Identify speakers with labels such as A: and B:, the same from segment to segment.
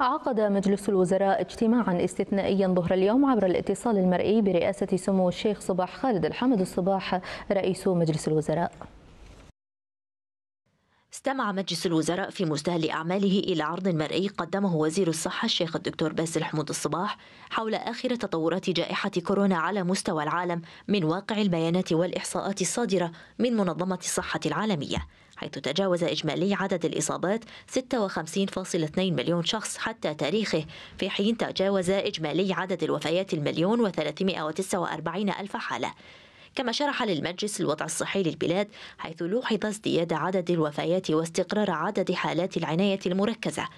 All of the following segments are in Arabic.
A: عقد مجلس الوزراء اجتماعا استثنائيا ظهر اليوم عبر الاتصال المرئي برئاسة سمو الشيخ صباح خالد الحمد الصباح رئيس مجلس الوزراء استمع مجلس الوزراء في مستهل أعماله إلى عرض مرئي قدمه وزير الصحة الشيخ الدكتور باسل حمود الصباح حول آخر تطورات جائحة كورونا على مستوى العالم من واقع البيانات والإحصاءات الصادرة من منظمة الصحة العالمية حيث تجاوز إجمالي عدد الإصابات 56.2 مليون شخص حتى تاريخه في حين تجاوز إجمالي عدد الوفيات المليون و349 ألف حالة كما شرح للمجلس الوضع الصحي للبلاد حيث لوحظ ازدياد عدد الوفيات واستقرار عدد حالات العناية المركزة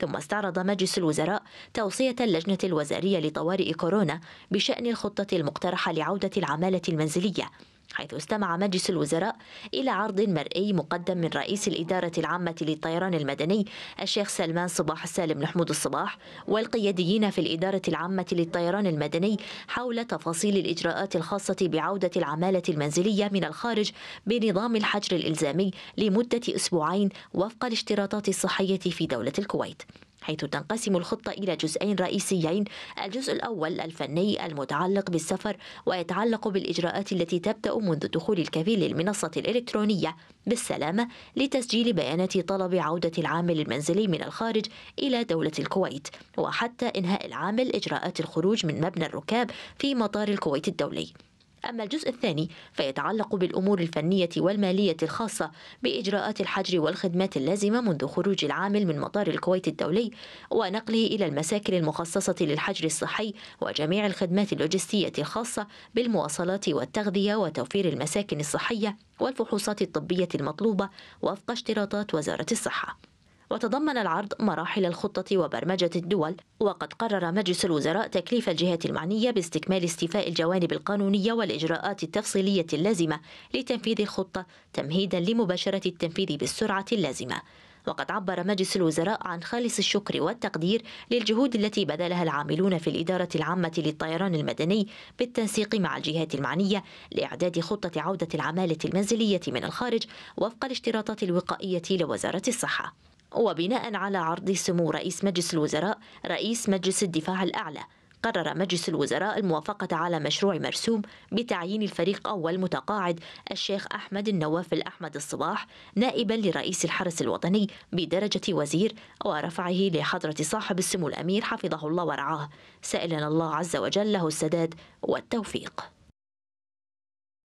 A: ثم استعرض مجلس الوزراء توصية اللجنة الوزارية لطوارئ كورونا بشأن الخطة المقترحة لعودة العمالة المنزلية حيث استمع مجلس الوزراء إلى عرض مرئي مقدم من رئيس الإدارة العامة للطيران المدني الشيخ سلمان صباح السالم محمود الصباح والقياديين في الإدارة العامة للطيران المدني حول تفاصيل الإجراءات الخاصة بعودة العمالة المنزلية من الخارج بنظام الحجر الإلزامي لمدة أسبوعين وفق الاشتراطات الصحية في دولة الكويت حيث تنقسم الخطة إلى جزئين رئيسيين الجزء الأول الفني المتعلق بالسفر ويتعلق بالإجراءات التي تبدأ منذ دخول الكفيل للمنصة الإلكترونية بالسلامة لتسجيل بيانات طلب عودة العامل المنزلي من الخارج إلى دولة الكويت وحتى إنهاء العامل إجراءات الخروج من مبنى الركاب في مطار الكويت الدولي أما الجزء الثاني فيتعلق بالأمور الفنية والمالية الخاصة بإجراءات الحجر والخدمات اللازمة منذ خروج العامل من مطار الكويت الدولي ونقله إلى المساكن المخصصة للحجر الصحي وجميع الخدمات اللوجستية الخاصة بالمواصلات والتغذية وتوفير المساكن الصحية والفحوصات الطبية المطلوبة وفق اشتراطات وزارة الصحة وتضمن العرض مراحل الخطة وبرمجة الدول وقد قرر مجلس الوزراء تكليف الجهات المعنية باستكمال استيفاء الجوانب القانونية والإجراءات التفصيلية اللازمة لتنفيذ الخطة تمهيدا لمباشرة التنفيذ بالسرعة اللازمة وقد عبر مجلس الوزراء عن خالص الشكر والتقدير للجهود التي بذلها العاملون في الإدارة العامة للطيران المدني بالتنسيق مع الجهات المعنية لإعداد خطة عودة العمالة المنزلية من الخارج وفق الاشتراطات الوقائية لوزارة الصحة وبناء على عرض سمو رئيس مجلس الوزراء رئيس مجلس الدفاع الأعلى قرر مجلس الوزراء الموافقة على مشروع مرسوم بتعيين الفريق أول متقاعد الشيخ أحمد النواف الأحمد الصباح نائبا لرئيس الحرس الوطني بدرجة وزير ورفعه لحضرة صاحب السمو الأمير حفظه الله ورعاه سائلا الله عز وجل له السداد والتوفيق